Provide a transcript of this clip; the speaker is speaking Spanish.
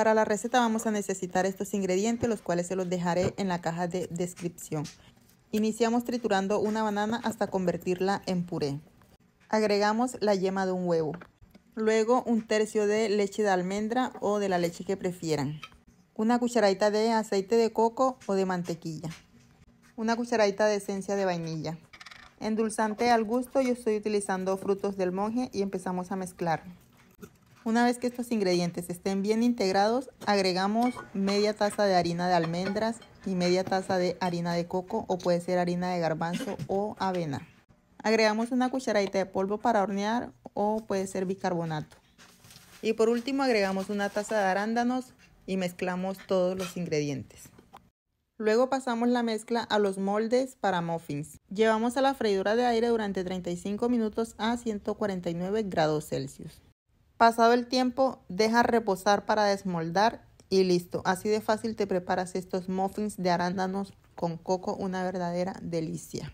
Para la receta vamos a necesitar estos ingredientes, los cuales se los dejaré en la caja de descripción. Iniciamos triturando una banana hasta convertirla en puré. Agregamos la yema de un huevo. Luego un tercio de leche de almendra o de la leche que prefieran. Una cucharadita de aceite de coco o de mantequilla. Una cucharadita de esencia de vainilla. Endulzante al gusto, yo estoy utilizando frutos del monje y empezamos a mezclar. Una vez que estos ingredientes estén bien integrados, agregamos media taza de harina de almendras y media taza de harina de coco o puede ser harina de garbanzo o avena. Agregamos una cucharadita de polvo para hornear o puede ser bicarbonato. Y por último agregamos una taza de arándanos y mezclamos todos los ingredientes. Luego pasamos la mezcla a los moldes para muffins. Llevamos a la freidura de aire durante 35 minutos a 149 grados Celsius. Pasado el tiempo, deja reposar para desmoldar y listo. Así de fácil te preparas estos muffins de arándanos con coco, una verdadera delicia.